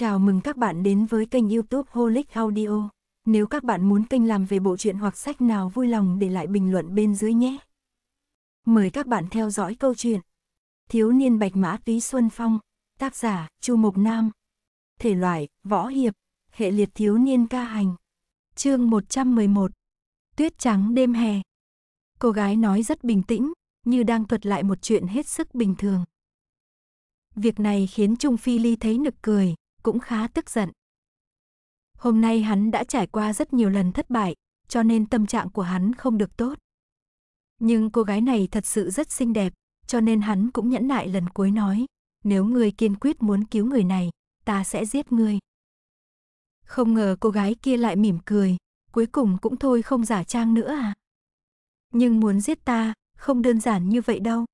Chào mừng các bạn đến với kênh youtube Holic Audio. Nếu các bạn muốn kênh làm về bộ truyện hoặc sách nào vui lòng để lại bình luận bên dưới nhé. Mời các bạn theo dõi câu chuyện Thiếu niên bạch mã túy Xuân Phong, tác giả Chu Mộc Nam. Thể loại, võ hiệp, hệ liệt thiếu niên ca hành. chương 111 Tuyết trắng đêm hè Cô gái nói rất bình tĩnh, như đang thuật lại một chuyện hết sức bình thường. Việc này khiến Trung Phi Ly thấy nực cười, cũng khá tức giận. Hôm nay hắn đã trải qua rất nhiều lần thất bại, cho nên tâm trạng của hắn không được tốt. Nhưng cô gái này thật sự rất xinh đẹp, cho nên hắn cũng nhẫn nại lần cuối nói, nếu ngươi kiên quyết muốn cứu người này, ta sẽ giết ngươi. Không ngờ cô gái kia lại mỉm cười, cuối cùng cũng thôi không giả trang nữa à. Nhưng muốn giết ta, không đơn giản như vậy đâu.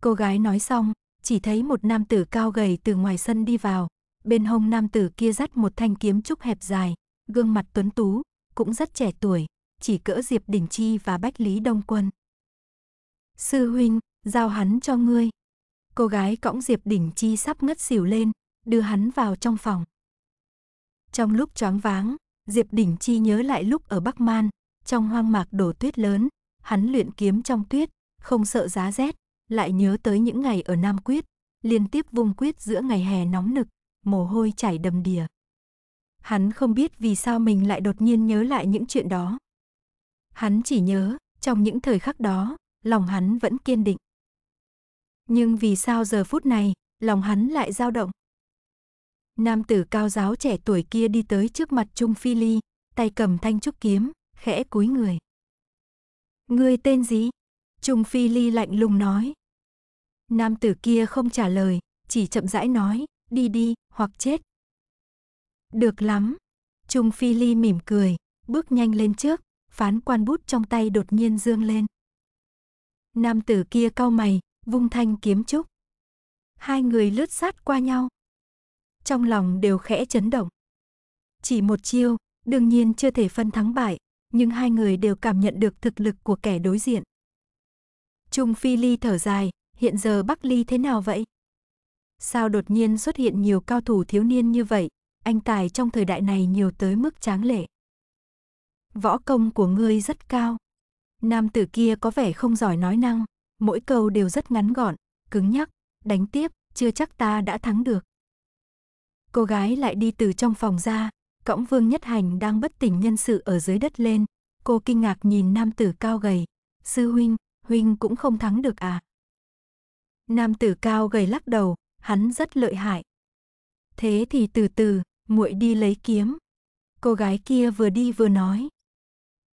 Cô gái nói xong, chỉ thấy một nam tử cao gầy từ ngoài sân đi vào, Bên hông nam tử kia dắt một thanh kiếm trúc hẹp dài, gương mặt tuấn tú, cũng rất trẻ tuổi, chỉ cỡ Diệp Đình Chi và Bách Lý Đông Quân. Sư huynh, giao hắn cho ngươi. Cô gái cõng Diệp Đình Chi sắp ngất xỉu lên, đưa hắn vào trong phòng. Trong lúc choáng váng, Diệp Đình Chi nhớ lại lúc ở Bắc Man, trong hoang mạc đổ tuyết lớn, hắn luyện kiếm trong tuyết, không sợ giá rét, lại nhớ tới những ngày ở Nam Quyết, liên tiếp vung quyết giữa ngày hè nóng nực, mồ hôi chảy đầm đìa. Hắn không biết vì sao mình lại đột nhiên nhớ lại những chuyện đó. Hắn chỉ nhớ, trong những thời khắc đó, lòng hắn vẫn kiên định. Nhưng vì sao giờ phút này, lòng hắn lại dao động? Nam tử cao giáo trẻ tuổi kia đi tới trước mặt Trung Phi Ly, tay cầm thanh trúc kiếm, khẽ cúi người. Ngươi tên gì? Trung Phi Ly lạnh lùng nói. Nam tử kia không trả lời, chỉ chậm rãi nói, đi đi, hoặc chết. Được lắm. Trung Phi Ly mỉm cười, bước nhanh lên trước, phán quan bút trong tay đột nhiên dương lên. Nam tử kia cau mày, vung thanh kiếm trúc. Hai người lướt sát qua nhau. Trong lòng đều khẽ chấn động. Chỉ một chiêu, đương nhiên chưa thể phân thắng bại, nhưng hai người đều cảm nhận được thực lực của kẻ đối diện. Trung Phi Ly thở dài, hiện giờ Bắc Ly thế nào vậy? Sao đột nhiên xuất hiện nhiều cao thủ thiếu niên như vậy, anh tài trong thời đại này nhiều tới mức tráng lệ. Võ công của ngươi rất cao. Nam tử kia có vẻ không giỏi nói năng, mỗi câu đều rất ngắn gọn, cứng nhắc, đánh tiếp, chưa chắc ta đã thắng được. Cô gái lại đi từ trong phòng ra, cõng Vương Nhất Hành đang bất tỉnh nhân sự ở dưới đất lên, cô kinh ngạc nhìn nam tử cao gầy, "Sư huynh, huynh cũng không thắng được à?" Nam tử cao gầy lắc đầu, hắn rất lợi hại. Thế thì từ từ, muội đi lấy kiếm. Cô gái kia vừa đi vừa nói.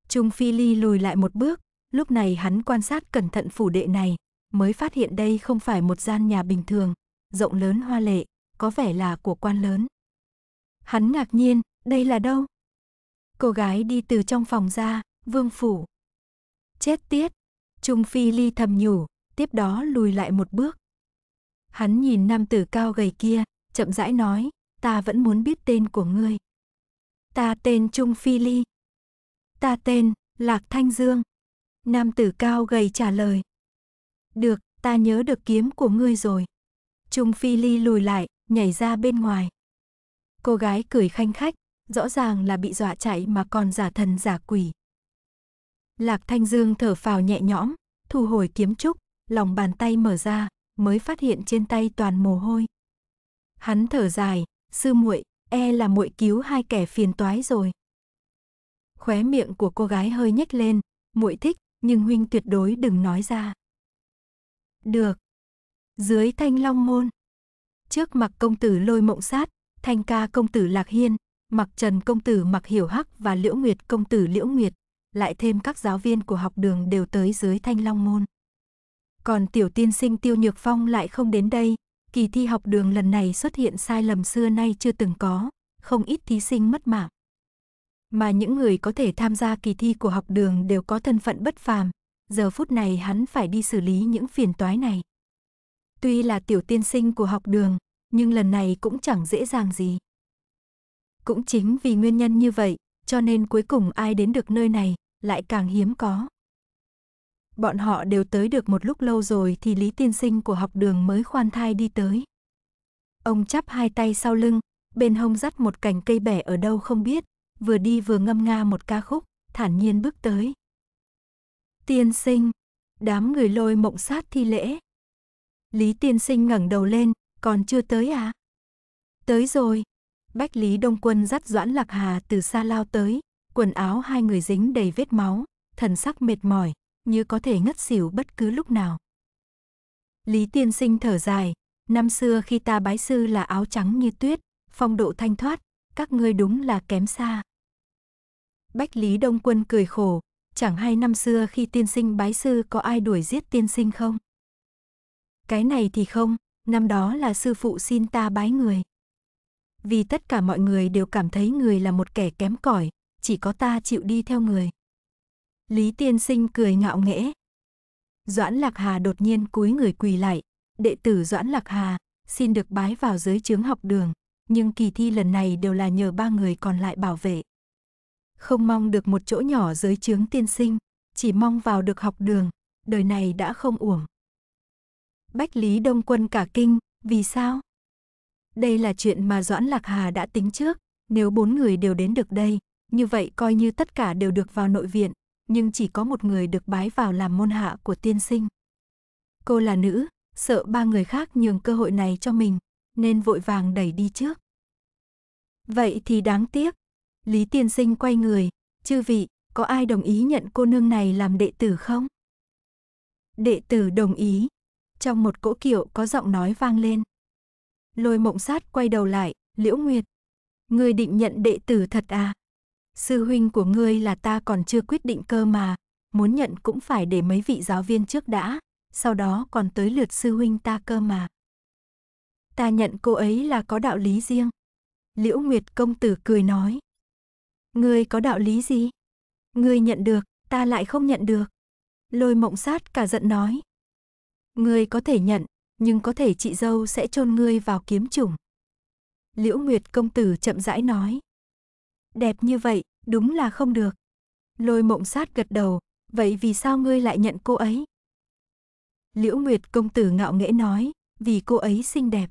Trung Phi Ly lùi lại một bước, lúc này hắn quan sát cẩn thận phủ đệ này, mới phát hiện đây không phải một gian nhà bình thường, rộng lớn hoa lệ, có vẻ là của quan lớn. Hắn ngạc nhiên, đây là đâu? Cô gái đi từ trong phòng ra, vương phủ. Chết tiết, Trung Phi Ly thầm nhủ, tiếp đó lùi lại một bước. Hắn nhìn nam tử cao gầy kia, chậm rãi nói, ta vẫn muốn biết tên của ngươi. Ta tên Trung Phi Ly. Ta tên Lạc Thanh Dương. Nam tử cao gầy trả lời. Được, ta nhớ được kiếm của ngươi rồi. Trung Phi Ly lùi lại, nhảy ra bên ngoài. Cô gái cười khanh khách, rõ ràng là bị dọa chạy mà còn giả thần giả quỷ. Lạc Thanh Dương thở phào nhẹ nhõm, thu hồi kiếm trúc, lòng bàn tay mở ra, mới phát hiện trên tay toàn mồ hôi. Hắn thở dài, sư muội, e là muội cứu hai kẻ phiền toái rồi. Khóe miệng của cô gái hơi nhếch lên, muội thích, nhưng huynh tuyệt đối đừng nói ra. Được. Dưới thanh long môn. Trước mặt công tử lôi mộng sát, thanh ca công tử lạc hiên, mặc trần công tử mặc hiểu hắc và liễu nguyệt công tử liễu nguyệt. Lại thêm các giáo viên của học đường đều tới dưới thanh long môn. Còn tiểu tiên sinh Tiêu Nhược Phong lại không đến đây, kỳ thi học đường lần này xuất hiện sai lầm xưa nay chưa từng có, không ít thí sinh mất mạng. Mà những người có thể tham gia kỳ thi của học đường đều có thân phận bất phàm, giờ phút này hắn phải đi xử lý những phiền toái này. Tuy là tiểu tiên sinh của học đường, nhưng lần này cũng chẳng dễ dàng gì. Cũng chính vì nguyên nhân như vậy, cho nên cuối cùng ai đến được nơi này lại càng hiếm có. Bọn họ đều tới được một lúc lâu rồi thì Lý tiên sinh của học đường mới khoan thai đi tới. Ông chắp hai tay sau lưng, bên hông dắt một cành cây bẻ ở đâu không biết, vừa đi vừa ngâm nga một ca khúc, thản nhiên bước tới. Tiên sinh, đám người lôi mộng sát thi lễ. Lý tiên sinh ngẩng đầu lên, còn chưa tới à? Tới rồi. Bách Lý Đông Quân dắt Doãn Lạc Hà từ xa lao tới, quần áo hai người dính đầy vết máu, thần sắc mệt mỏi, như có thể ngất xỉu bất cứ lúc nào. Lý tiên sinh thở dài, năm xưa khi ta bái sư là áo trắng như tuyết, phong độ thanh thoát, các ngươi đúng là kém xa. Bách Lý Đông Quân cười khổ, chẳng hay năm xưa khi tiên sinh bái sư có ai đuổi giết tiên sinh không? Cái này thì không, năm đó là sư phụ xin ta bái người. Vì tất cả mọi người đều cảm thấy người là một kẻ kém cỏi, chỉ có ta chịu đi theo người. Lý tiên sinh cười ngạo nghễ. Doãn Lạc Hà đột nhiên cúi người quỳ lại, đệ tử Doãn Lạc Hà, xin được bái vào giới chướng học đường, nhưng kỳ thi lần này đều là nhờ ba người còn lại bảo vệ. Không mong được một chỗ nhỏ giới chướng tiên sinh, chỉ mong vào được học đường, đời này đã không uổng. Bách Lý Đông Quân cả kinh, vì sao? Đây là chuyện mà Doãn Lạc Hà đã tính trước, nếu bốn người đều đến được đây, như vậy coi như tất cả đều được vào nội viện, nhưng chỉ có một người được bái vào làm môn hạ của tiên sinh. Cô là nữ, sợ ba người khác nhường cơ hội này cho mình, nên vội vàng đẩy đi trước. Vậy thì đáng tiếc. Lý tiên sinh quay người, chư vị, có ai đồng ý nhận cô nương này làm đệ tử không? Đệ tử đồng ý. Trong một cỗ kiệu có giọng nói vang lên. Lôi mộng sát quay đầu lại, liễu nguyệt. Người định nhận đệ tử thật à? sư huynh của ngươi là ta còn chưa quyết định cơ mà, muốn nhận cũng phải để mấy vị giáo viên trước đã, sau đó còn tới lượt sư huynh ta cơ mà. Ta nhận cô ấy là có đạo lý riêng. Liễu Nguyệt công tử cười nói. Ngươi có đạo lý gì? Ngươi nhận được, ta lại không nhận được. Lôi mộng sát cả giận nói. Ngươi có thể nhận, nhưng có thể chị dâu sẽ chôn ngươi vào kiếm chủng. Liễu Nguyệt công tử chậm rãi nói đẹp như vậy, đúng là không được. Lôi mộng sát gật đầu, vậy vì sao ngươi lại nhận cô ấy? Liễu Nguyệt công tử ngạo nghễ nói, vì cô ấy xinh đẹp.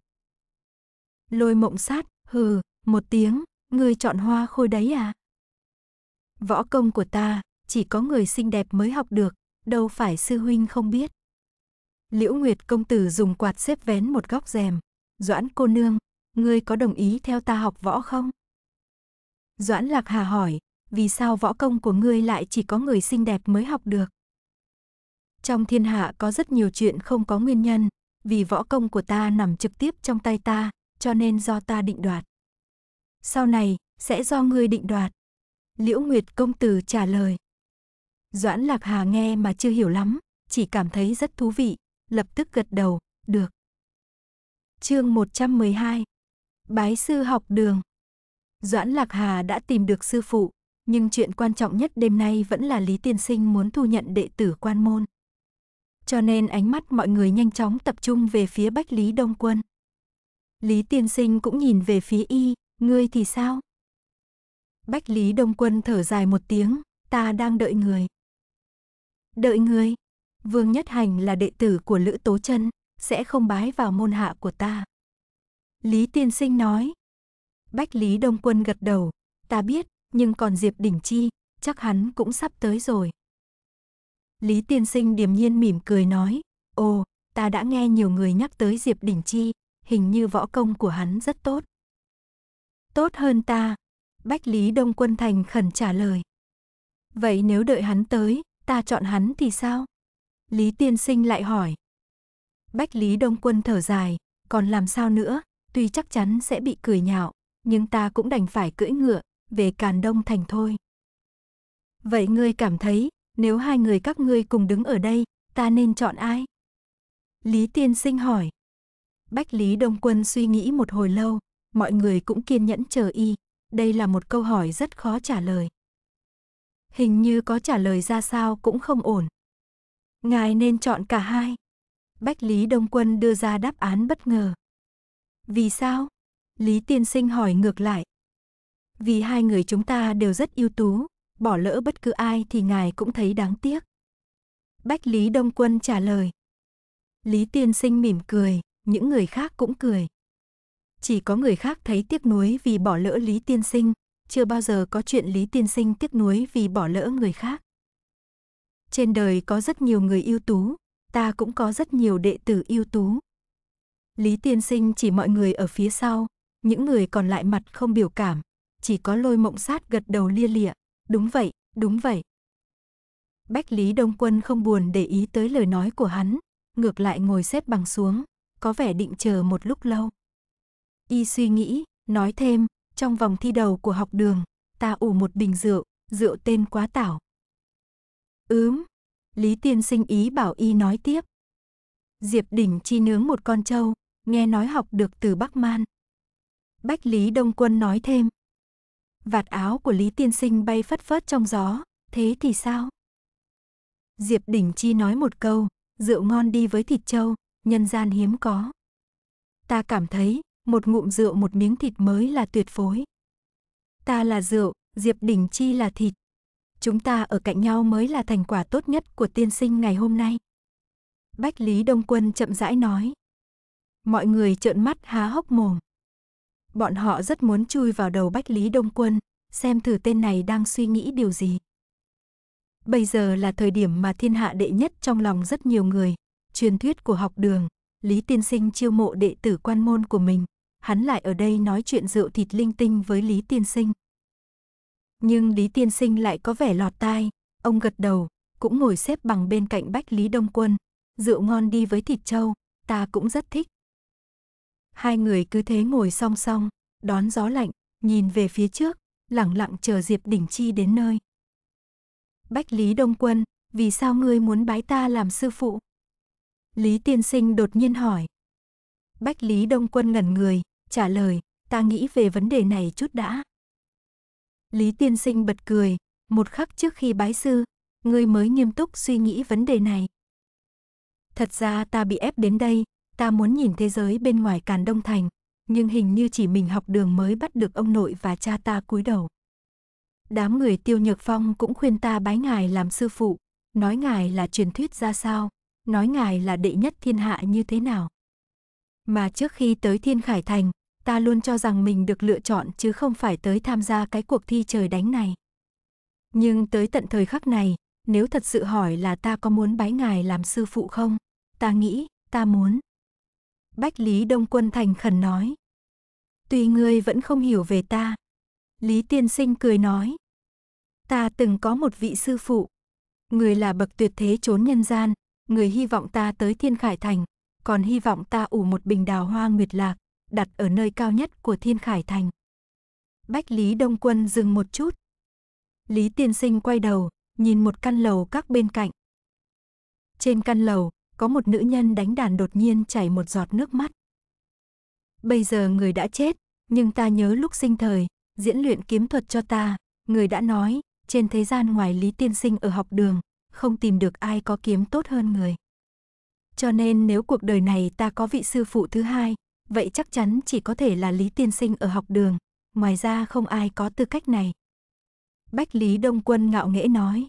Lôi mộng sát, hừ, một tiếng, ngươi chọn hoa khôi đấy à? Võ công của ta, chỉ có người xinh đẹp mới học được, đâu phải sư huynh không biết. Liễu Nguyệt công tử dùng quạt xếp vén một góc rèm. Doãn cô nương, ngươi có đồng ý theo ta học võ không? Doãn Lạc Hà hỏi, vì sao võ công của ngươi lại chỉ có người xinh đẹp mới học được? Trong thiên hạ có rất nhiều chuyện không có nguyên nhân, vì võ công của ta nằm trực tiếp trong tay ta, cho nên do ta định đoạt. Sau này, sẽ do ngươi định đoạt. Liễu Nguyệt công tử trả lời. Doãn Lạc Hà nghe mà chưa hiểu lắm, chỉ cảm thấy rất thú vị, lập tức gật đầu, được. Chương 112 Bái sư học đường Doãn Lạc Hà đã tìm được sư phụ, nhưng chuyện quan trọng nhất đêm nay vẫn là Lý Tiên Sinh muốn thu nhận đệ tử quan môn. Cho nên ánh mắt mọi người nhanh chóng tập trung về phía Bách Lý Đông Quân. Lý Tiên Sinh cũng nhìn về phía y, ngươi thì sao? Bách Lý Đông Quân thở dài một tiếng, ta đang đợi người. Đợi người? Vương Nhất Hành là đệ tử của Lữ Tố Chân, sẽ không bái vào môn hạ của ta. Lý Tiên Sinh nói, Bách Lý Đông Quân gật đầu, ta biết, nhưng còn Diệp Đỉnh Chi, chắc hắn cũng sắp tới rồi. Lý Tiên Sinh điềm nhiên mỉm cười nói, ồ, ta đã nghe nhiều người nhắc tới Diệp Đỉnh Chi, hình như võ công của hắn rất tốt. Tốt hơn ta, Bách Lý Đông Quân Thành khẩn trả lời. Vậy nếu đợi hắn tới, ta chọn hắn thì sao? Lý Tiên Sinh lại hỏi. Bách Lý Đông Quân thở dài, còn làm sao nữa, tuy chắc chắn sẽ bị cười nhạo, nhưng ta cũng đành phải cưỡi ngựa, về Càn Đông Thành thôi. Vậy ngươi cảm thấy, nếu hai người các ngươi cùng đứng ở đây, ta nên chọn ai? Lý Tiên Sinh hỏi. Bách Lý Đông Quân suy nghĩ một hồi lâu, mọi người cũng kiên nhẫn chờ y, đây là một câu hỏi rất khó trả lời. Hình như có trả lời ra sao cũng không ổn. Ngài nên chọn cả hai. Bách Lý Đông Quân đưa ra đáp án bất ngờ. Vì sao? Lý tiên sinh hỏi ngược lại. Vì hai người chúng ta đều rất ưu tú, bỏ lỡ bất cứ ai thì ngài cũng thấy đáng tiếc. Bách Lý Đông Quân trả lời. Lý tiên sinh mỉm cười, những người khác cũng cười. Chỉ có người khác thấy tiếc nuối vì bỏ lỡ Lý tiên sinh, chưa bao giờ có chuyện Lý tiên sinh tiếc nuối vì bỏ lỡ người khác. Trên đời có rất nhiều người ưu tú, ta cũng có rất nhiều đệ tử ưu tú. Lý tiên sinh chỉ mọi người ở phía sau, những người còn lại mặt không biểu cảm, chỉ có lôi mộng sát gật đầu lia lịa. Đúng vậy, đúng vậy. Bách Lý Đông Quân không buồn để ý tới lời nói của hắn, ngược lại ngồi xếp bằng xuống, có vẻ định chờ một lúc lâu. Y suy nghĩ, nói thêm, trong vòng thi đầu của học đường, ta ủ một bình rượu, rượu tên quá tảo. Ướm, Lý Tiên sinh ý bảo Y nói tiếp. Diệp Đỉnh chi nướng một con trâu, nghe nói học được từ Bắc Man. Bách Lý Đông Quân nói thêm. Vạt áo của Lý Tiên Sinh bay phất phớt trong gió, thế thì sao? Diệp Đỉnh Chi nói một câu, rượu ngon đi với thịt trâu, nhân gian hiếm có. Ta cảm thấy, một ngụm rượu một miếng thịt mới là tuyệt phối. Ta là rượu, Diệp Đỉnh Chi là thịt. Chúng ta ở cạnh nhau mới là thành quả tốt nhất của tiên sinh ngày hôm nay. Bách Lý Đông Quân chậm rãi nói. Mọi người trợn mắt há hốc mồm. Bọn họ rất muốn chui vào đầu Bách Lý Đông Quân, xem thử tên này đang suy nghĩ điều gì. Bây giờ là thời điểm mà thiên hạ đệ nhất trong lòng rất nhiều người, truyền thuyết của học đường, Lý Tiên Sinh chiêu mộ đệ tử quan môn của mình, hắn lại ở đây nói chuyện rượu thịt linh tinh với Lý Tiên Sinh. Nhưng Lý Tiên Sinh lại có vẻ lọt tai, ông gật đầu, cũng ngồi xếp bằng bên cạnh Bách Lý Đông Quân, rượu ngon đi với thịt trâu, ta cũng rất thích. Hai người cứ thế ngồi song song, đón gió lạnh, nhìn về phía trước, lẳng lặng chờ Diệp Đình Chi đến nơi. Bách Lý Đông Quân, vì sao ngươi muốn bái ta làm sư phụ? Lý Tiên Sinh đột nhiên hỏi. Bách Lý Đông Quân ngẩn người, trả lời, ta nghĩ về vấn đề này chút đã. Lý Tiên Sinh bật cười, một khắc trước khi bái sư, ngươi mới nghiêm túc suy nghĩ vấn đề này. Thật ra ta bị ép đến đây, Ta muốn nhìn thế giới bên ngoài Càn Đông Thành, nhưng hình như chỉ mình học đường mới bắt được ông nội và cha ta cúi đầu. Đám người tiêu nhược phong cũng khuyên ta bái ngài làm sư phụ, nói ngài là truyền thuyết ra sao, nói ngài là đệ nhất thiên hạ như thế nào. Mà trước khi tới Thiên Khải Thành, ta luôn cho rằng mình được lựa chọn chứ không phải tới tham gia cái cuộc thi trời đánh này. Nhưng tới tận thời khắc này, nếu thật sự hỏi là ta có muốn bái ngài làm sư phụ không, ta nghĩ, ta muốn, Bách Lý Đông Quân thành khẩn nói. Tuy ngươi vẫn không hiểu về ta. Lý Tiên Sinh cười nói. Ta từng có một vị sư phụ. Người là bậc tuyệt thế trốn nhân gian. Người hy vọng ta tới Thiên Khải Thành. Còn hy vọng ta ủ một bình đào hoa nguyệt lạc. Đặt ở nơi cao nhất của Thiên Khải Thành. Bách Lý Đông Quân dừng một chút. Lý Tiên Sinh quay đầu, nhìn một căn lầu các bên cạnh. Trên căn lầu, có một nữ nhân đánh đàn đột nhiên chảy một giọt nước mắt. Bây giờ người đã chết, nhưng ta nhớ lúc sinh thời, diễn luyện kiếm thuật cho ta, người đã nói, trên thế gian ngoài Lý Tiên Sinh ở học đường, không tìm được ai có kiếm tốt hơn người. Cho nên nếu cuộc đời này ta có vị sư phụ thứ hai, vậy chắc chắn chỉ có thể là Lý Tiên Sinh ở học đường, ngoài ra không ai có tư cách này. Bách Lý Đông Quân ngạo nghễ nói.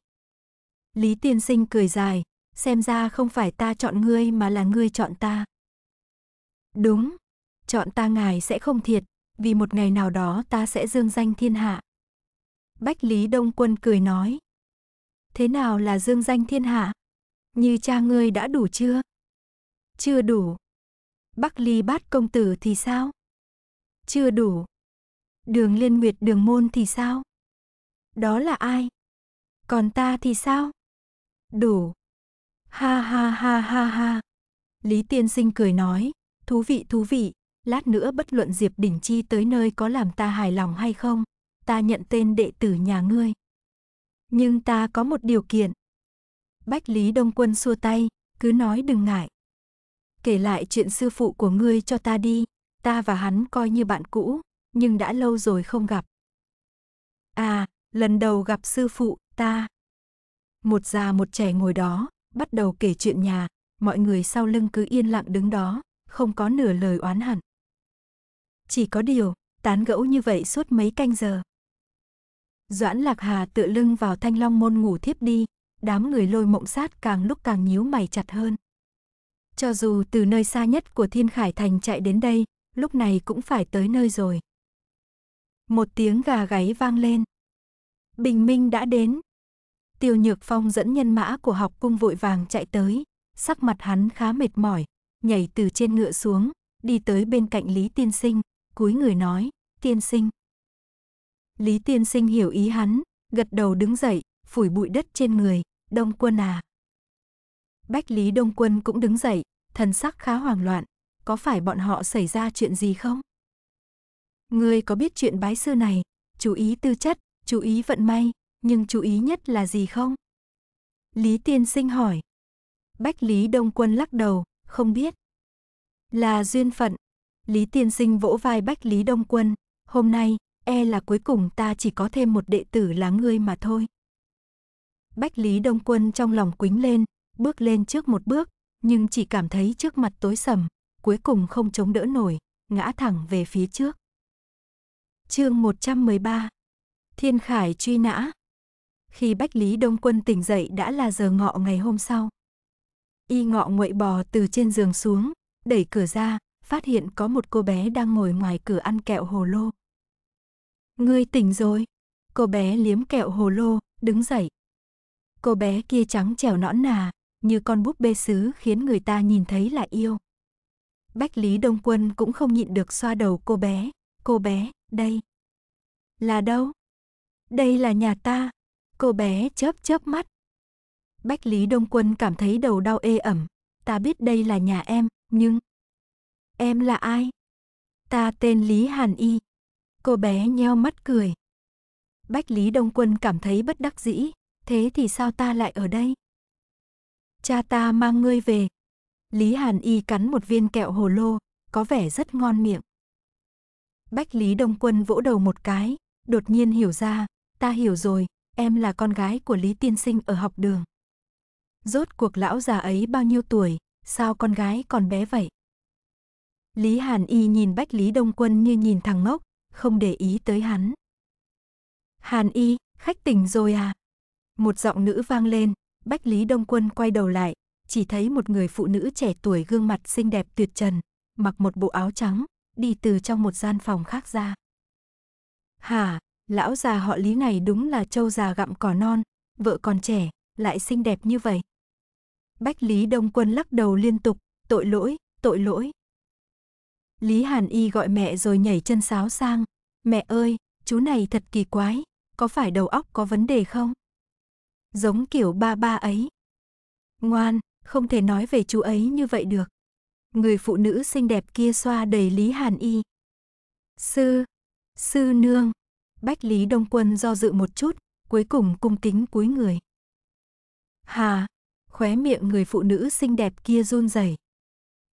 Lý Tiên Sinh cười dài, xem ra không phải ta chọn ngươi mà là ngươi chọn ta. Đúng, chọn ta ngài sẽ không thiệt, vì một ngày nào đó ta sẽ dương danh thiên hạ. Bách Lý Đông Quân cười nói. Thế nào là dương danh thiên hạ? Như cha ngươi đã đủ chưa? Chưa đủ. Bắc Ly bát công tử thì sao? Chưa đủ. Đường liên nguyệt đường môn thì sao? Đó là ai? Còn ta thì sao? Đủ. Ha ha ha ha ha. Lý tiên sinh cười nói, thú vị thú vị, lát nữa bất luận Diệp Đỉnh Chi tới nơi có làm ta hài lòng hay không, ta nhận tên đệ tử nhà ngươi. Nhưng ta có một điều kiện. Bách Lý Đông Quân xua tay, cứ nói đừng ngại. Kể lại chuyện sư phụ của ngươi cho ta đi, ta và hắn coi như bạn cũ, nhưng đã lâu rồi không gặp. À, lần đầu gặp sư phụ, ta. Một già một trẻ ngồi đó, bắt đầu kể chuyện nhà, mọi người sau lưng cứ yên lặng đứng đó, không có nửa lời oán hận Chỉ có điều, tán gẫu như vậy suốt mấy canh giờ. Doãn Lạc Hà tựa lưng vào thanh long môn ngủ thiếp đi, đám người lôi mộng sát càng lúc càng nhíu mày chặt hơn. Cho dù từ nơi xa nhất của Thiên Khải Thành chạy đến đây, lúc này cũng phải tới nơi rồi. Một tiếng gà gáy vang lên. Bình minh đã đến. Tiêu Nhược Phong dẫn nhân mã của học cung vội vàng chạy tới, sắc mặt hắn khá mệt mỏi, nhảy từ trên ngựa xuống, đi tới bên cạnh Lý Tiên Sinh, cúi người nói, Tiên Sinh. Lý Tiên Sinh hiểu ý hắn, gật đầu đứng dậy, phủi bụi đất trên người, Đông Quân à. Bách Lý Đông Quân cũng đứng dậy, thần sắc khá hoảng loạn, có phải bọn họ xảy ra chuyện gì không? Ngươi có biết chuyện bái sư này, chú ý tư chất, chú ý vận may, nhưng chú ý nhất là gì không? Lý tiên sinh hỏi. Bách Lý Đông Quân lắc đầu, không biết. Là duyên phận. Lý tiên sinh vỗ vai Bách Lý Đông Quân, hôm nay, e là cuối cùng ta chỉ có thêm một đệ tử là ngươi mà thôi. Bách Lý Đông Quân trong lòng quính lên, bước lên trước một bước, nhưng chỉ cảm thấy trước mặt tối sầm, cuối cùng không chống đỡ nổi, ngã thẳng về phía trước. Chương 113. Thiên Khải truy nã khi Bách Lý Đông Quân tỉnh dậy đã là giờ ngọ ngày hôm sau. Y ngọ nguậy bò từ trên giường xuống, đẩy cửa ra, phát hiện có một cô bé đang ngồi ngoài cửa ăn kẹo hồ lô. Ngươi tỉnh rồi. Cô bé liếm kẹo hồ lô, đứng dậy. Cô bé kia trắng trẻo nõn nà, như con búp bê sứ khiến người ta nhìn thấy là yêu. Bách Lý Đông Quân cũng không nhịn được xoa đầu cô bé. Cô bé, đây. Là đâu? Đây là nhà ta, Cô bé chớp chớp mắt. Bách Lý Đông Quân cảm thấy đầu đau ê ẩm. Ta biết đây là nhà em, nhưng... Em là ai? Ta tên Lý Hàn Y. Cô bé nheo mắt cười. Bách Lý Đông Quân cảm thấy bất đắc dĩ. Thế thì sao ta lại ở đây? Cha ta mang ngươi về. Lý Hàn Y cắn một viên kẹo hồ lô, có vẻ rất ngon miệng. Bách Lý Đông Quân vỗ đầu một cái, đột nhiên hiểu ra, ta hiểu rồi, em là con gái của Lý Tiên Sinh ở học đường. Rốt cuộc lão già ấy bao nhiêu tuổi, sao con gái còn bé vậy? Lý Hàn Y nhìn Bách Lý Đông Quân như nhìn thằng ngốc, không để ý tới hắn. Hàn Y, khách tỉnh rồi à? Một giọng nữ vang lên, Bách Lý Đông Quân quay đầu lại, chỉ thấy một người phụ nữ trẻ tuổi gương mặt xinh đẹp tuyệt trần, mặc một bộ áo trắng, đi từ trong một gian phòng khác ra. hà lão già họ lý này đúng là trâu già gặm cỏ non, vợ còn trẻ, lại xinh đẹp như vậy. Bách Lý Đông Quân lắc đầu liên tục, tội lỗi, tội lỗi. Lý Hàn Y gọi mẹ rồi nhảy chân sáo sang, mẹ ơi, chú này thật kỳ quái, có phải đầu óc có vấn đề không? Giống kiểu ba ba ấy. Ngoan, không thể nói về chú ấy như vậy được. Người phụ nữ xinh đẹp kia xoa đầy Lý Hàn Y. Sư, sư nương. Bách Lý Đông Quân do dự một chút, cuối cùng cung kính cúi người. Hà, khóe miệng người phụ nữ xinh đẹp kia run rẩy.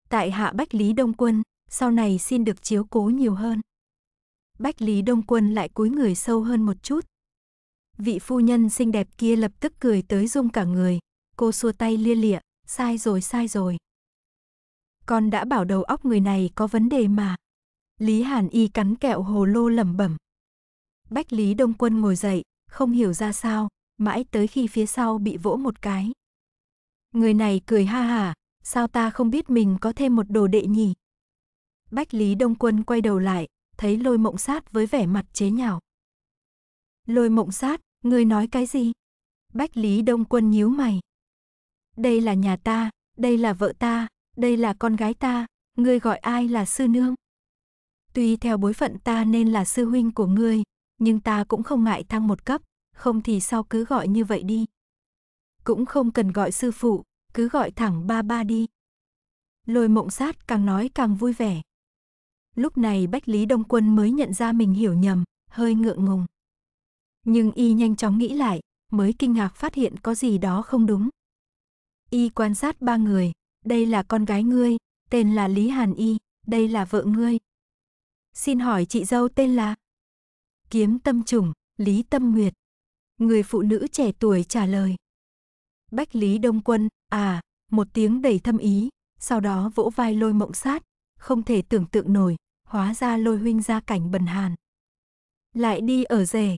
Tại hạ Bách Lý Đông Quân, sau này xin được chiếu cố nhiều hơn. Bách Lý Đông Quân lại cúi người sâu hơn một chút. Vị phu nhân xinh đẹp kia lập tức cười tới rung cả người, cô xua tay lia lịa, sai rồi sai rồi. Con đã bảo đầu óc người này có vấn đề mà. Lý Hàn Y cắn kẹo hồ lô lẩm bẩm. Bách Lý Đông Quân ngồi dậy, không hiểu ra sao, mãi tới khi phía sau bị vỗ một cái. Người này cười ha hả, sao ta không biết mình có thêm một đồ đệ nhỉ? Bách Lý Đông Quân quay đầu lại, thấy lôi mộng sát với vẻ mặt chế nhạo. Lôi mộng sát, người nói cái gì? Bách Lý Đông Quân nhíu mày. Đây là nhà ta, đây là vợ ta, đây là con gái ta, ngươi gọi ai là sư nương? Tuy theo bối phận ta nên là sư huynh của ngươi, nhưng ta cũng không ngại thăng một cấp, không thì sau cứ gọi như vậy đi. Cũng không cần gọi sư phụ, cứ gọi thẳng ba ba đi. Lôi mộng sát càng nói càng vui vẻ. Lúc này Bách Lý Đông Quân mới nhận ra mình hiểu nhầm, hơi ngượng ngùng. Nhưng y nhanh chóng nghĩ lại, mới kinh ngạc phát hiện có gì đó không đúng. Y quan sát ba người, đây là con gái ngươi, tên là Lý Hàn Y, đây là vợ ngươi. Xin hỏi chị dâu tên là? kiếm tâm trùng, lý tâm nguyệt. Người phụ nữ trẻ tuổi trả lời. Bách Lý Đông Quân, à, một tiếng đầy thâm ý, sau đó vỗ vai lôi mộng sát, không thể tưởng tượng nổi, hóa ra lôi huynh ra cảnh bần hàn. Lại đi ở rể.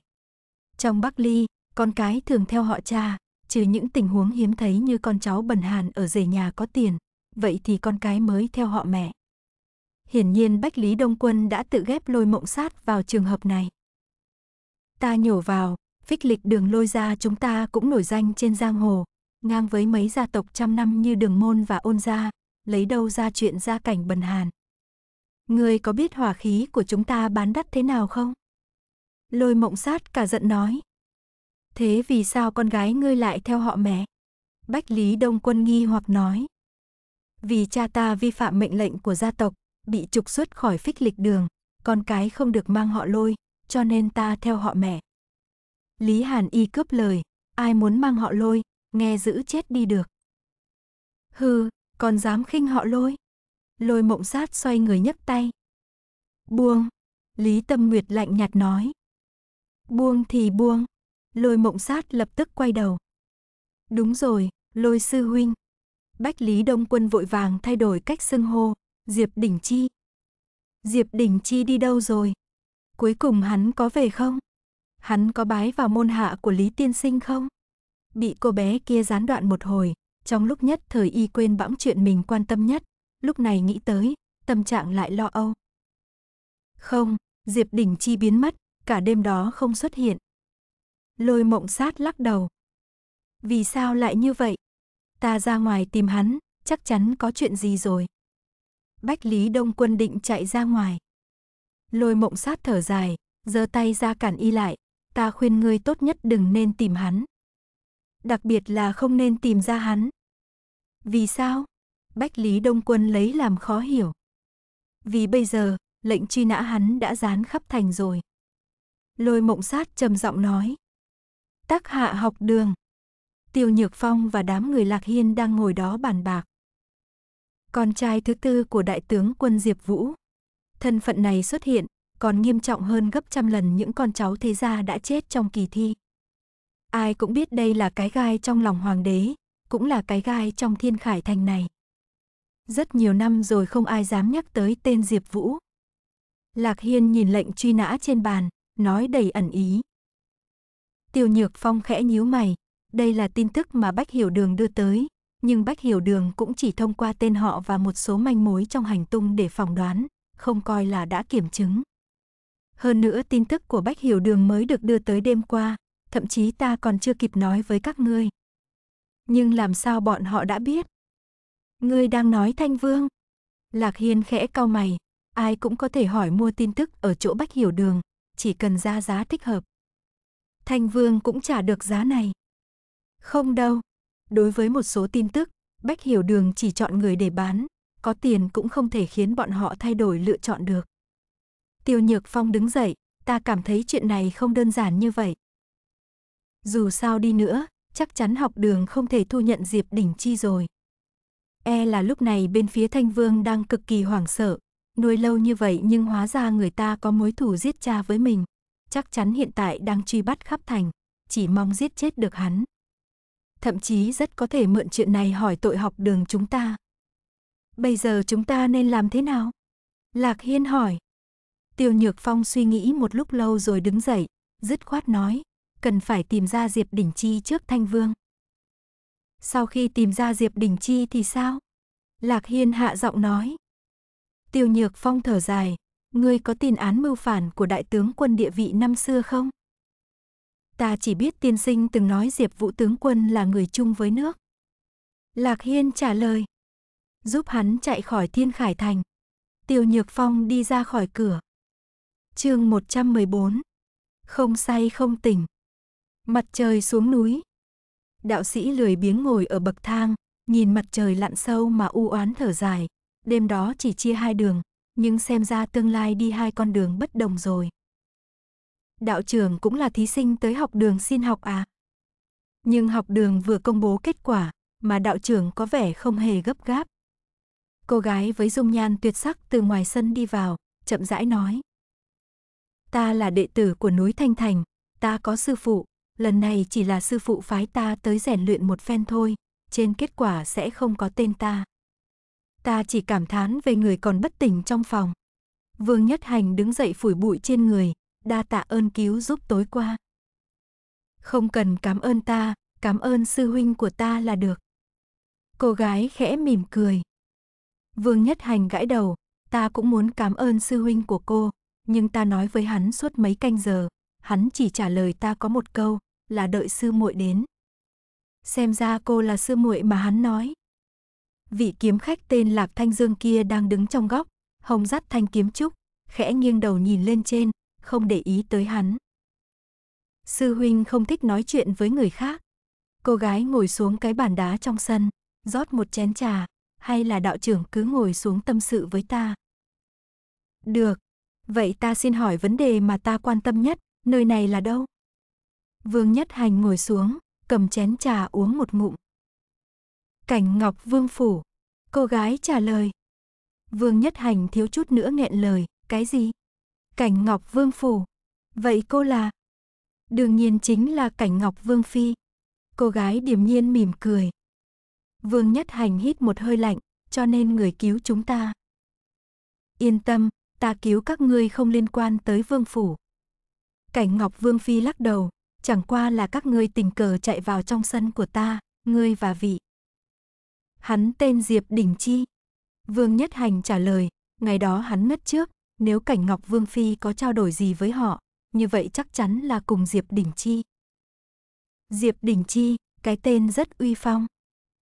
Trong Bắc Ly, con cái thường theo họ cha, trừ những tình huống hiếm thấy như con cháu bần hàn ở rể nhà có tiền, vậy thì con cái mới theo họ mẹ. Hiển nhiên Bách Lý Đông Quân đã tự ghép lôi mộng sát vào trường hợp này ta nhổ vào, phích lịch đường lôi ra chúng ta cũng nổi danh trên giang hồ, ngang với mấy gia tộc trăm năm như đường môn và ôn gia, lấy đâu ra chuyện gia cảnh bần hàn. Người có biết hỏa khí của chúng ta bán đắt thế nào không? Lôi mộng sát cả giận nói. Thế vì sao con gái ngươi lại theo họ mẹ? Bách Lý Đông Quân nghi hoặc nói. Vì cha ta vi phạm mệnh lệnh của gia tộc, bị trục xuất khỏi phích lịch đường, con cái không được mang họ lôi, cho nên ta theo họ mẹ. Lý Hàn Y cướp lời, ai muốn mang họ lôi, nghe giữ chết đi được. Hừ, còn dám khinh họ lôi. Lôi mộng sát xoay người nhấc tay. Buông, Lý Tâm Nguyệt lạnh nhạt nói. Buông thì buông, lôi mộng sát lập tức quay đầu. Đúng rồi, lôi sư huynh. Bách Lý Đông Quân vội vàng thay đổi cách xưng hô, Diệp Đỉnh Chi. Diệp Đỉnh Chi đi đâu rồi? Cuối cùng hắn có về không? Hắn có bái vào môn hạ của Lý Tiên Sinh không? Bị cô bé kia gián đoạn một hồi, trong lúc nhất thời y quên bẵng chuyện mình quan tâm nhất, lúc này nghĩ tới, tâm trạng lại lo âu. Không, Diệp Đình Chi biến mất, cả đêm đó không xuất hiện. Lôi mộng sát lắc đầu. Vì sao lại như vậy? Ta ra ngoài tìm hắn, chắc chắn có chuyện gì rồi. Bách Lý Đông Quân định chạy ra ngoài. Lôi mộng sát thở dài, giơ tay ra cản y lại. Ta khuyên ngươi tốt nhất đừng nên tìm hắn. Đặc biệt là không nên tìm ra hắn. Vì sao? Bách Lý Đông Quân lấy làm khó hiểu. Vì bây giờ, lệnh truy nã hắn đã dán khắp thành rồi. Lôi mộng sát trầm giọng nói. tắc hạ học đường. Tiêu Nhược Phong và đám người Lạc Hiên đang ngồi đó bàn bạc. Con trai thứ tư của đại tướng quân Diệp Vũ. Thân phận này xuất hiện, còn nghiêm trọng hơn gấp trăm lần những con cháu thế gia đã chết trong kỳ thi. Ai cũng biết đây là cái gai trong lòng hoàng đế, cũng là cái gai trong thiên khải thành này. Rất nhiều năm rồi không ai dám nhắc tới tên Diệp Vũ. Lạc Hiên nhìn lệnh truy nã trên bàn, nói đầy ẩn ý. Tiêu Nhược Phong khẽ nhíu mày, đây là tin tức mà Bách Hiểu Đường đưa tới, nhưng Bách Hiểu Đường cũng chỉ thông qua tên họ và một số manh mối trong hành tung để phỏng đoán, không coi là đã kiểm chứng. Hơn nữa tin tức của Bách Hiểu Đường mới được đưa tới đêm qua, thậm chí ta còn chưa kịp nói với các ngươi. Nhưng làm sao bọn họ đã biết? Ngươi đang nói Thanh Vương. Lạc Hiên khẽ cau mày, ai cũng có thể hỏi mua tin tức ở chỗ Bách Hiểu Đường, chỉ cần ra giá thích hợp. Thanh Vương cũng trả được giá này. Không đâu, đối với một số tin tức, Bách Hiểu Đường chỉ chọn người để bán, có tiền cũng không thể khiến bọn họ thay đổi lựa chọn được. Tiêu Nhược Phong đứng dậy, ta cảm thấy chuyện này không đơn giản như vậy. Dù sao đi nữa, chắc chắn học đường không thể thu nhận Diệp Đỉnh Chi rồi. E là lúc này bên phía Thanh Vương đang cực kỳ hoảng sợ, nuôi lâu như vậy nhưng hóa ra người ta có mối thù giết cha với mình. Chắc chắn hiện tại đang truy bắt khắp thành, chỉ mong giết chết được hắn. Thậm chí rất có thể mượn chuyện này hỏi tội học đường chúng ta. Bây giờ chúng ta nên làm thế nào? Lạc Hiên hỏi. Tiêu Nhược Phong suy nghĩ một lúc lâu rồi đứng dậy, dứt khoát nói, cần phải tìm ra Diệp Đình Chi trước Thanh Vương. Sau khi tìm ra Diệp Đình Chi thì sao? Lạc Hiên hạ giọng nói. Tiêu Nhược Phong thở dài, ngươi có tin án mưu phản của đại tướng quân địa vị năm xưa không? Ta chỉ biết tiên sinh từng nói Diệp Vũ tướng quân là người chung với nước. Lạc Hiên trả lời giúp hắn chạy khỏi Thiên Khải Thành. Tiêu Nhược Phong đi ra khỏi cửa. Chương 114. Không say không tỉnh. Mặt trời xuống núi. Đạo sĩ lười biếng ngồi ở bậc thang, nhìn mặt trời lặn sâu mà u oán thở dài. Đêm đó chỉ chia hai đường, nhưng xem ra tương lai đi hai con đường bất đồng rồi. Đạo trưởng cũng là thí sinh tới học đường xin học à? Nhưng học đường vừa công bố kết quả, mà đạo trưởng có vẻ không hề gấp gáp, Cô gái với dung nhan tuyệt sắc từ ngoài sân đi vào, chậm rãi nói. Ta là đệ tử của núi Thanh Thành, ta có sư phụ, lần này chỉ là sư phụ phái ta tới rèn luyện một phen thôi, trên kết quả sẽ không có tên ta. Ta chỉ cảm thán về người còn bất tỉnh trong phòng. Vương Nhất Hành đứng dậy phủi bụi trên người, đa tạ ơn cứu giúp tối qua. Không cần cảm ơn ta, cảm ơn sư huynh của ta là được. Cô gái khẽ mỉm cười. Vương Nhất Hành gãi đầu, ta cũng muốn cảm ơn sư huynh của cô, nhưng ta nói với hắn suốt mấy canh giờ, hắn chỉ trả lời ta có một câu, là đợi sư muội đến. Xem ra cô là sư muội mà hắn nói. Vị kiếm khách tên Lạc Thanh Dương kia đang đứng trong góc, hồng dắt thanh kiếm trúc, khẽ nghiêng đầu nhìn lên trên, không để ý tới hắn. Sư huynh không thích nói chuyện với người khác. Cô gái ngồi xuống cái bàn đá trong sân, rót một chén trà, hay là đạo trưởng cứ ngồi xuống tâm sự với ta? Được, vậy ta xin hỏi vấn đề mà ta quan tâm nhất, nơi này là đâu? Vương Nhất Hành ngồi xuống, cầm chén trà uống một ngụm. Cảnh Ngọc Vương Phủ, cô gái trả lời. Vương Nhất Hành thiếu chút nữa nghẹn lời, cái gì? Cảnh Ngọc Vương Phủ, vậy cô là? Đương nhiên chính là Cảnh Ngọc Vương Phi. Cô gái điềm nhiên mỉm cười, Vương Nhất Hành hít một hơi lạnh, cho nên người cứu chúng ta. Yên tâm, ta cứu các ngươi không liên quan tới vương phủ. Cảnh Ngọc Vương Phi lắc đầu, chẳng qua là các ngươi tình cờ chạy vào trong sân của ta, ngươi và vị. Hắn tên Diệp Đình Chi. Vương Nhất Hành trả lời, ngày đó hắn mất trước, nếu Cảnh Ngọc Vương Phi có trao đổi gì với họ, như vậy chắc chắn là cùng Diệp Đình Chi. Diệp Đình Chi, cái tên rất uy phong.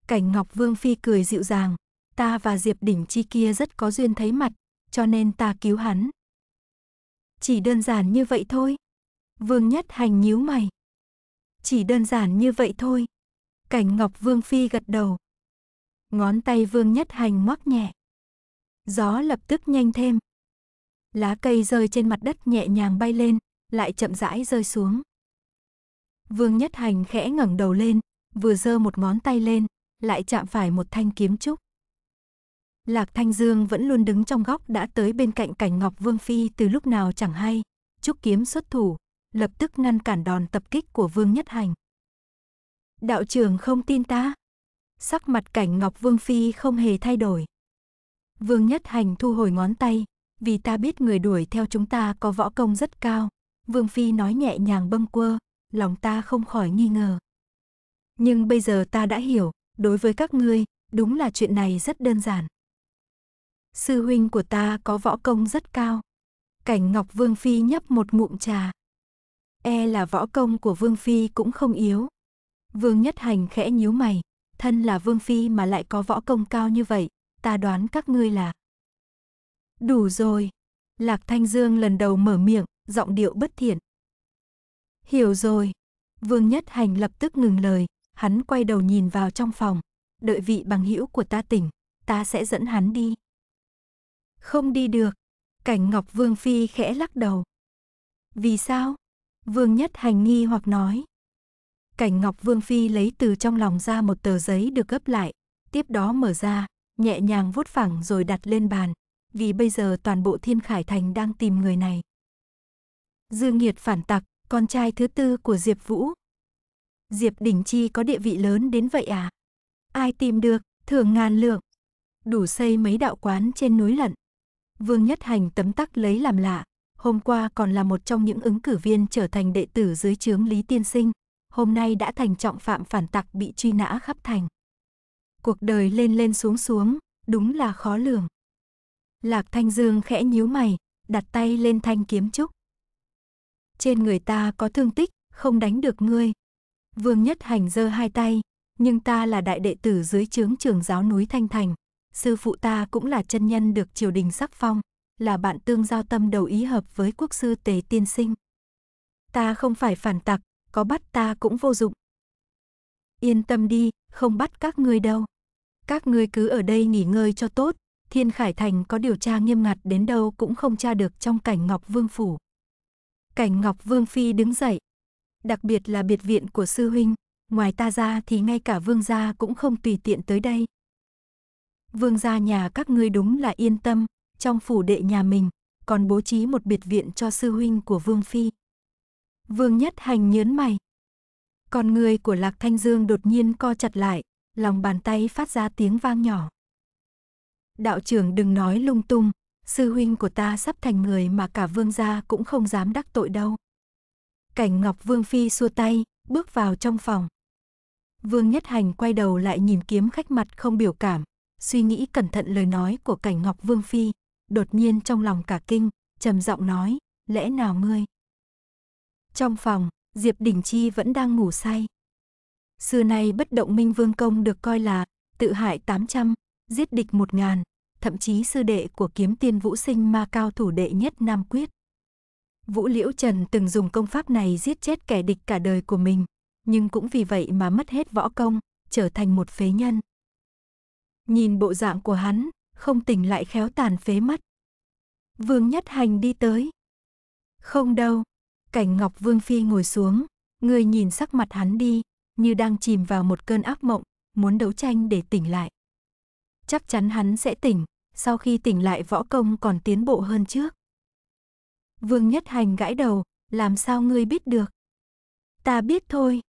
Cảnh Ngọc Vương Phi cười dịu dàng, ta và Diệp Đỉnh Chi kia rất có duyên thấy mặt, cho nên ta cứu hắn. Chỉ đơn giản như vậy thôi. Vương Nhất Hành nhíu mày. Chỉ đơn giản như vậy thôi. Cảnh Ngọc Vương Phi gật đầu. Ngón tay Vương Nhất Hành móc nhẹ. Gió lập tức nhanh thêm. Lá cây rơi trên mặt đất nhẹ nhàng bay lên, lại chậm rãi rơi xuống. Vương Nhất Hành khẽ ngẩng đầu lên, vừa giơ một ngón tay lên, lại chạm phải một thanh kiếm trúc. Lạc Thanh Dương vẫn luôn đứng trong góc đã tới bên cạnh cảnh Ngọc Vương Phi từ lúc nào chẳng hay, trúc kiếm xuất thủ, lập tức ngăn cản đòn tập kích của Vương Nhất Hành. Đạo trưởng không tin ta. Sắc mặt cảnh Ngọc Vương Phi không hề thay đổi. Vương Nhất Hành thu hồi ngón tay, vì ta biết người đuổi theo chúng ta có võ công rất cao. Vương Phi nói nhẹ nhàng bâng quơ, lòng ta không khỏi nghi ngờ. Nhưng bây giờ ta đã hiểu, đối với các ngươi, đúng là chuyện này rất đơn giản. Sư huynh của ta có võ công rất cao. Cảnh Ngọc Vương Phi nhấp một ngụm trà. E là võ công của Vương Phi cũng không yếu. Vương Nhất Hành khẽ nhíu mày, thân là Vương Phi mà lại có võ công cao như vậy, ta đoán các ngươi là... Đủ rồi. Lạc Thanh Dương lần đầu mở miệng, giọng điệu bất thiện. Hiểu rồi. Vương Nhất Hành lập tức ngừng lời, hắn quay đầu nhìn vào trong phòng, đợi vị bằng hữu của ta tỉnh, ta sẽ dẫn hắn đi. Không đi được, cảnh Ngọc Vương Phi khẽ lắc đầu. Vì sao? Vương Nhất Hành nghi hoặc nói. Cảnh Ngọc Vương Phi lấy từ trong lòng ra một tờ giấy được gấp lại, tiếp đó mở ra, nhẹ nhàng vuốt phẳng rồi đặt lên bàn, vì bây giờ toàn bộ Thiên Khải Thành đang tìm người này. Dương Nhiệt phản tặc, con trai thứ tư của Diệp Vũ, Diệp Đình Chi có địa vị lớn đến vậy à? Ai tìm được, thường ngàn lượng. Đủ xây mấy đạo quán trên núi lận. Vương Nhất Hành tấm tắc lấy làm lạ. Hôm qua còn là một trong những ứng cử viên trở thành đệ tử dưới trướng Lý Tiên Sinh. Hôm nay đã thành trọng phạm phản tặc bị truy nã khắp thành. Cuộc đời lên lên xuống xuống, đúng là khó lường. Lạc Thanh Dương khẽ nhíu mày, đặt tay lên thanh kiếm trúc. Trên người ta có thương tích, không đánh được ngươi, Vương Nhất Hành giơ hai tay, nhưng ta là đại đệ tử dưới trướng trường giáo núi Thanh Thành. Sư phụ ta cũng là chân nhân được triều đình sắc phong, là bạn tương giao tâm đầu ý hợp với quốc sư tế tiên sinh. Ta không phải phản tặc, có bắt ta cũng vô dụng. Yên tâm đi, không bắt các ngươi đâu. Các ngươi cứ ở đây nghỉ ngơi cho tốt, Thiên Khải Thành có điều tra nghiêm ngặt đến đâu cũng không tra được trong cảnh Ngọc Vương Phủ. Cảnh Ngọc Vương Phi đứng dậy, đặc biệt là biệt viện của sư huynh, ngoài ta ra thì ngay cả vương gia cũng không tùy tiện tới đây. Vương gia nhà các ngươi đúng là yên tâm, trong phủ đệ nhà mình, còn bố trí một biệt viện cho sư huynh của Vương Phi. Vương Nhất Hành nhớn mày. Con người của Lạc Thanh Dương đột nhiên co chặt lại, lòng bàn tay phát ra tiếng vang nhỏ. Đạo trưởng đừng nói lung tung, sư huynh của ta sắp thành người mà cả vương gia cũng không dám đắc tội đâu. Cảnh Ngọc Vương Phi xua tay, bước vào trong phòng. Vương Nhất Hành quay đầu lại nhìn kiếm khách mặt không biểu cảm, suy nghĩ cẩn thận lời nói của Cảnh Ngọc Vương Phi, đột nhiên trong lòng cả kinh, trầm giọng nói, lẽ nào ngươi? Trong phòng, Diệp Đình Chi vẫn đang ngủ say. Xưa nay bất động minh vương công được coi là tự hại 800, giết địch 1000, thậm chí sư đệ của kiếm tiên vũ sinh ma cao thủ đệ nhất Nam Quyết. Vũ Liễu Trần từng dùng công pháp này giết chết kẻ địch cả đời của mình, nhưng cũng vì vậy mà mất hết võ công, trở thành một phế nhân. Nhìn bộ dạng của hắn, không tỉnh lại khéo tàn phế mất. Vương Nhất Hành đi tới. Không đâu, cảnh Ngọc Vương Phi ngồi xuống, người nhìn sắc mặt hắn đi, như đang chìm vào một cơn ác mộng, muốn đấu tranh để tỉnh lại. Chắc chắn hắn sẽ tỉnh, sau khi tỉnh lại võ công còn tiến bộ hơn trước. Vương Nhất Hành gãi đầu, làm sao ngươi biết được? Ta biết thôi.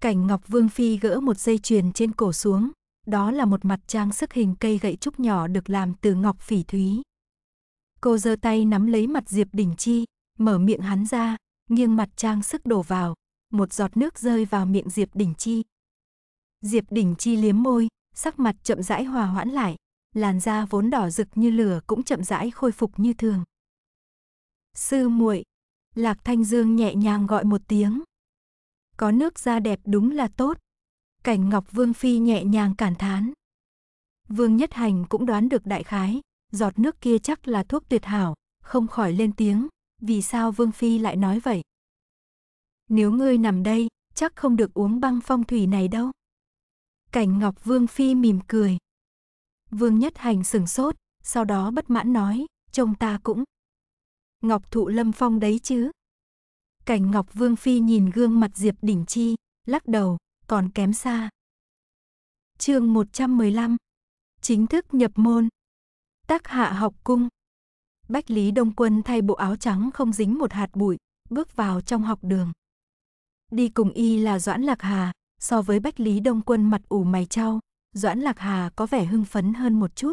Cảnh Ngọc Vương Phi gỡ một dây chuyền trên cổ xuống, đó là một mặt trang sức hình cây gậy trúc nhỏ được làm từ ngọc phỉ thúy. Cô giơ tay nắm lấy mặt Diệp Đình Chi, mở miệng hắn ra, nghiêng mặt trang sức đổ vào, một giọt nước rơi vào miệng Diệp Đình Chi. Diệp Đình Chi liếm môi, sắc mặt chậm rãi hòa hoãn lại, làn da vốn đỏ rực như lửa cũng chậm rãi khôi phục như thường sư muội lạc thanh dương nhẹ nhàng gọi một tiếng có nước da đẹp đúng là tốt cảnh ngọc vương phi nhẹ nhàng cảm thán vương nhất hành cũng đoán được đại khái giọt nước kia chắc là thuốc tuyệt hảo không khỏi lên tiếng vì sao vương phi lại nói vậy nếu ngươi nằm đây chắc không được uống băng phong thủy này đâu cảnh ngọc vương phi mỉm cười vương nhất hành sửng sốt sau đó bất mãn nói trông ta cũng Ngọc thụ lâm phong đấy chứ. Cảnh Ngọc Vương Phi nhìn gương mặt Diệp Đỉnh Chi, lắc đầu, còn kém xa. chương 115 Chính thức nhập môn Tác hạ học cung Bách Lý Đông Quân thay bộ áo trắng không dính một hạt bụi, bước vào trong học đường. Đi cùng y là Doãn Lạc Hà, so với Bách Lý Đông Quân mặt ủ mày trao, Doãn Lạc Hà có vẻ hưng phấn hơn một chút.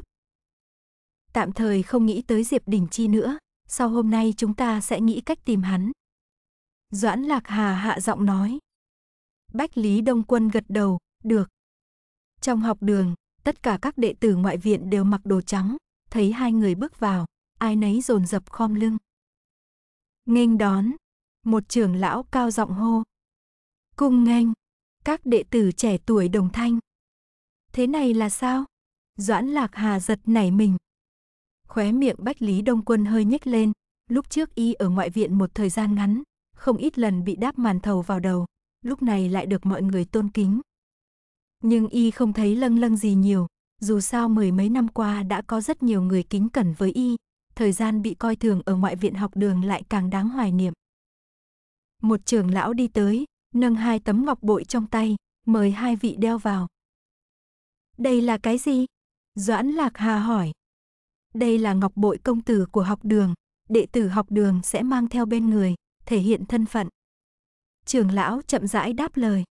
Tạm thời không nghĩ tới Diệp Đỉnh Chi nữa, sau hôm nay chúng ta sẽ nghĩ cách tìm hắn. Doãn Lạc Hà hạ giọng nói. Bách Lý Đông Quân gật đầu, được. Trong học đường, tất cả các đệ tử ngoại viện đều mặc đồ trắng, thấy hai người bước vào, ai nấy dồn dập khom lưng. Nghênh đón, một trưởng lão cao giọng hô. Cung nghênh, các đệ tử trẻ tuổi đồng thanh. Thế này là sao? Doãn Lạc Hà giật nảy mình. Khóe miệng Bách Lý Đông Quân hơi nhếch lên, lúc trước y ở ngoại viện một thời gian ngắn, không ít lần bị đáp màn thầu vào đầu, lúc này lại được mọi người tôn kính. Nhưng y không thấy lâng lâng gì nhiều, dù sao mười mấy năm qua đã có rất nhiều người kính cẩn với y, thời gian bị coi thường ở ngoại viện học đường lại càng đáng hoài niệm. Một trưởng lão đi tới, nâng hai tấm ngọc bội trong tay, mời hai vị đeo vào. Đây là cái gì? Doãn Lạc Hà hỏi. Đây là ngọc bội công tử của học đường, đệ tử học đường sẽ mang theo bên người, thể hiện thân phận. Trường lão chậm rãi đáp lời.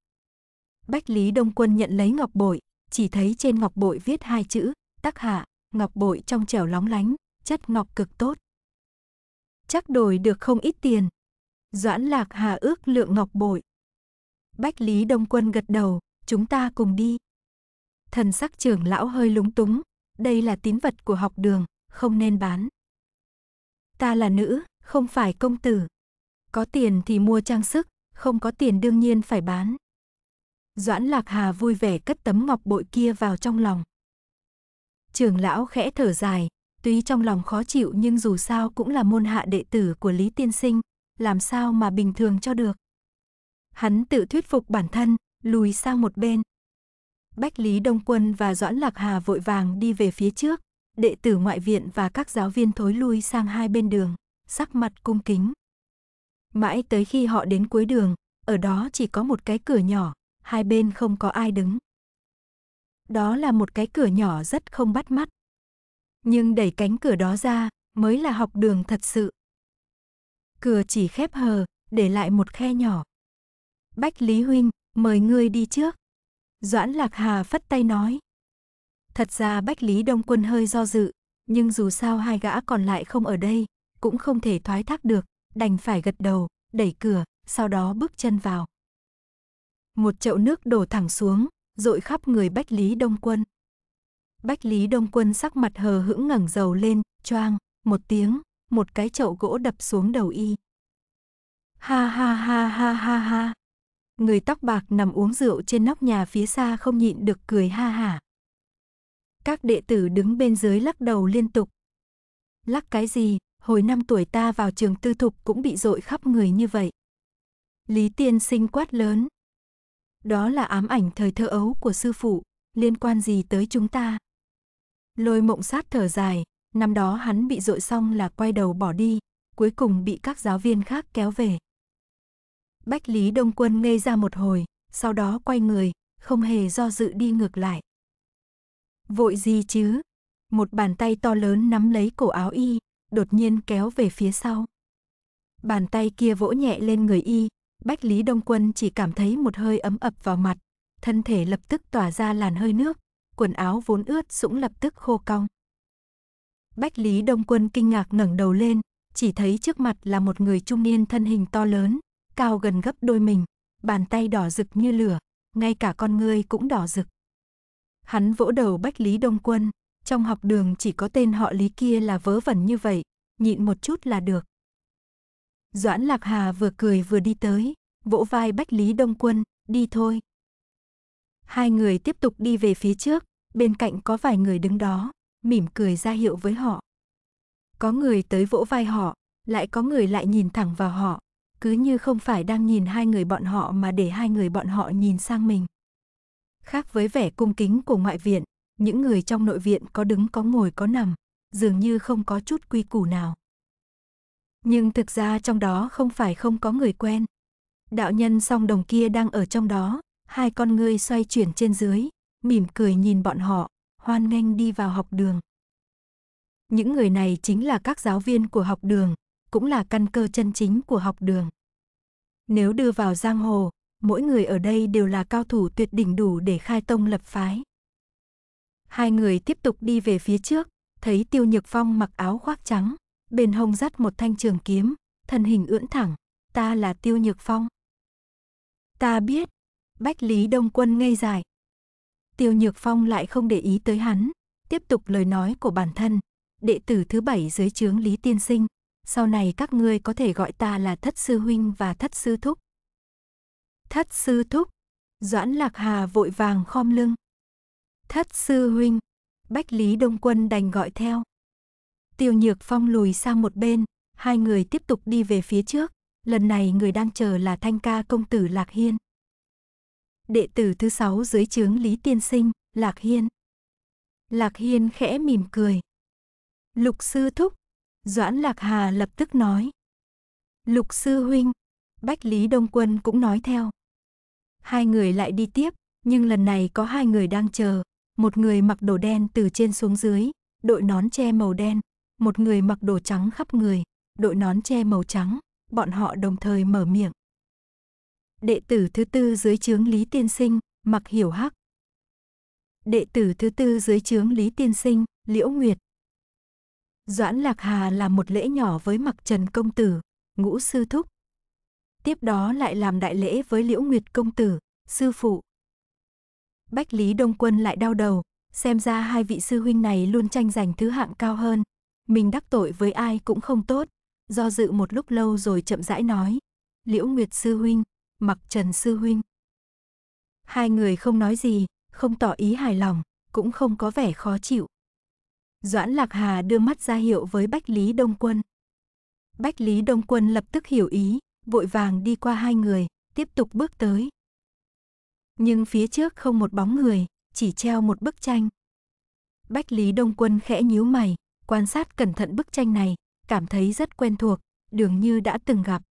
Bách Lý Đông Quân nhận lấy ngọc bội, chỉ thấy trên ngọc bội viết hai chữ, tắc hạ, ngọc bội trong trẻo lóng lánh, chất ngọc cực tốt. Chắc đổi được không ít tiền. Doãn lạc hà ước lượng ngọc bội. Bách Lý Đông Quân gật đầu, chúng ta cùng đi. Thần sắc trưởng lão hơi lúng túng, đây là tín vật của học đường, không nên bán. Ta là nữ, không phải công tử. Có tiền thì mua trang sức, không có tiền đương nhiên phải bán. Doãn Lạc Hà vui vẻ cất tấm ngọc bội kia vào trong lòng. Trường lão khẽ thở dài, tuy trong lòng khó chịu nhưng dù sao cũng là môn hạ đệ tử của Lý Tiên Sinh, làm sao mà bình thường cho được. Hắn tự thuyết phục bản thân, lùi sang một bên. Bách Lý Đông Quân và Doãn Lạc Hà vội vàng đi về phía trước, đệ tử ngoại viện và các giáo viên thối lui sang hai bên đường, sắc mặt cung kính. Mãi tới khi họ đến cuối đường, ở đó chỉ có một cái cửa nhỏ, hai bên không có ai đứng. Đó là một cái cửa nhỏ rất không bắt mắt. Nhưng đẩy cánh cửa đó ra mới là học đường thật sự. Cửa chỉ khép hờ, để lại một khe nhỏ. Bách Lý Huynh, mời ngươi đi trước. Doãn Lạc Hà phất tay nói. Thật ra Bách Lý Đông Quân hơi do dự, nhưng dù sao hai gã còn lại không ở đây, cũng không thể thoái thác được, đành phải gật đầu, đẩy cửa, sau đó bước chân vào. Một chậu nước đổ thẳng xuống, dội khắp người Bách Lý Đông Quân. Bách Lý Đông Quân sắc mặt hờ hững ngẩng dầu lên, choang, một tiếng, một cái chậu gỗ đập xuống đầu y. Ha ha ha ha ha ha. Người tóc bạc nằm uống rượu trên nóc nhà phía xa không nhịn được cười ha hả. Các đệ tử đứng bên dưới lắc đầu liên tục. Lắc cái gì, hồi năm tuổi ta vào trường tư thục cũng bị dội khắp người như vậy. Lý tiên sinh quát lớn. Đó là ám ảnh thời thơ ấu của sư phụ, liên quan gì tới chúng ta? Lôi mộng sát thở dài, năm đó hắn bị dội xong là quay đầu bỏ đi, cuối cùng bị các giáo viên khác kéo về. Bách Lý Đông Quân ngây ra một hồi, sau đó quay người, không hề do dự đi ngược lại. Vội gì chứ? Một bàn tay to lớn nắm lấy cổ áo y, đột nhiên kéo về phía sau. Bàn tay kia vỗ nhẹ lên người y, Bách Lý Đông Quân chỉ cảm thấy một hơi ấm ập vào mặt, thân thể lập tức tỏa ra làn hơi nước, quần áo vốn ướt sũng lập tức khô cong. Bách Lý Đông Quân kinh ngạc ngẩng đầu lên, chỉ thấy trước mặt là một người trung niên thân hình to lớn, cao gần gấp đôi mình, bàn tay đỏ rực như lửa, ngay cả con ngươi cũng đỏ rực. Hắn vỗ đầu Bách Lý Đông Quân, trong học đường chỉ có tên họ Lý kia là vớ vẩn như vậy, nhịn một chút là được. Doãn Lạc Hà vừa cười vừa đi tới, vỗ vai Bách Lý Đông Quân, đi thôi. Hai người tiếp tục đi về phía trước, bên cạnh có vài người đứng đó, mỉm cười ra hiệu với họ. Có người tới vỗ vai họ, lại có người lại nhìn thẳng vào họ, cứ như không phải đang nhìn hai người bọn họ mà để hai người bọn họ nhìn sang mình. Khác với vẻ cung kính của ngoại viện, những người trong nội viện có đứng có ngồi có nằm, dường như không có chút quy củ nào. Nhưng thực ra trong đó không phải không có người quen. Đạo nhân song đồng kia đang ở trong đó, hai con ngươi xoay chuyển trên dưới, mỉm cười nhìn bọn họ, hoan nghênh đi vào học đường. Những người này chính là các giáo viên của học đường, cũng là căn cơ chân chính của học đường. Nếu đưa vào giang hồ, mỗi người ở đây đều là cao thủ tuyệt đỉnh đủ để khai tông lập phái. Hai người tiếp tục đi về phía trước, thấy Tiêu Nhược Phong mặc áo khoác trắng, bên hông dắt một thanh trường kiếm, thân hình ưỡn thẳng, ta là Tiêu Nhược Phong. Ta biết, Bách Lý Đông Quân ngây dài. Tiêu Nhược Phong lại không để ý tới hắn, tiếp tục lời nói của bản thân, đệ tử thứ bảy dưới trướng Lý Tiên Sinh, sau này các ngươi có thể gọi ta là thất sư huynh và thất sư thúc, Thất sư thúc. Doãn Lạc Hà vội vàng khom lưng. Thất sư huynh. Bách Lý Đông Quân đành gọi theo. Tiêu Nhược Phong lùi sang một bên, hai người tiếp tục đi về phía trước. Lần này người đang chờ là Thanh Ca công tử Lạc Hiên. Đệ tử thứ sáu dưới trướng Lý Tiên Sinh, Lạc Hiên. Lạc Hiên khẽ mỉm cười. Lục sư thúc. Doãn Lạc Hà lập tức nói. Lục sư huynh. Bách Lý Đông Quân cũng nói theo. Hai người lại đi tiếp, nhưng lần này có hai người đang chờ. Một người mặc đồ đen từ trên xuống dưới, đội nón che màu đen. Một người mặc đồ trắng khắp người, đội nón che màu trắng. Bọn họ đồng thời mở miệng. Đệ tử thứ tư dưới chướng Lý Tiên Sinh, mặc hiểu hắc. Đệ tử thứ tư dưới chướng Lý Tiên Sinh, Liễu Nguyệt. Doãn Lạc Hà là một lễ nhỏ với mặc Trần Công Tử, ngũ sư thúc, tiếp đó lại làm đại lễ với Liễu Nguyệt công tử, sư phụ. Bách Lý Đông Quân lại đau đầu, xem ra hai vị sư huynh này luôn tranh giành thứ hạng cao hơn. Mình đắc tội với ai cũng không tốt, do dự một lúc lâu rồi chậm rãi nói. Liễu Nguyệt sư huynh, mặc trần sư huynh. Hai người không nói gì, không tỏ ý hài lòng, cũng không có vẻ khó chịu. Doãn Lạc Hà đưa mắt ra hiệu với Bách Lý Đông Quân. Bách Lý Đông Quân lập tức hiểu ý, vội vàng đi qua hai người, tiếp tục bước tới. Nhưng phía trước không một bóng người, chỉ treo một bức tranh. Bách Lý Đông Quân khẽ nhíu mày, quan sát cẩn thận bức tranh này, cảm thấy rất quen thuộc, dường như đã từng gặp.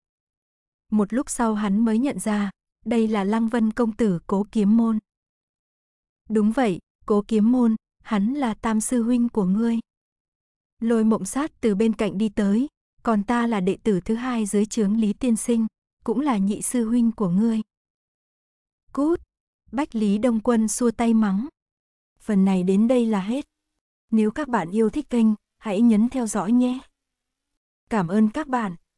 Một lúc sau hắn mới nhận ra, đây là Lăng Vân công tử Cố Kiếm Môn. Đúng vậy, Cố Kiếm Môn, hắn là tam sư huynh của ngươi. Lôi mộng sát từ bên cạnh đi tới, còn ta là đệ tử thứ hai dưới trướng Lý Tiên Sinh, cũng là nhị sư huynh của ngươi. Cút! Bách Lý Đông Quân xua tay mắng. Phần này đến đây là hết. Nếu các bạn yêu thích kênh, hãy nhấn theo dõi nhé. Cảm ơn các bạn.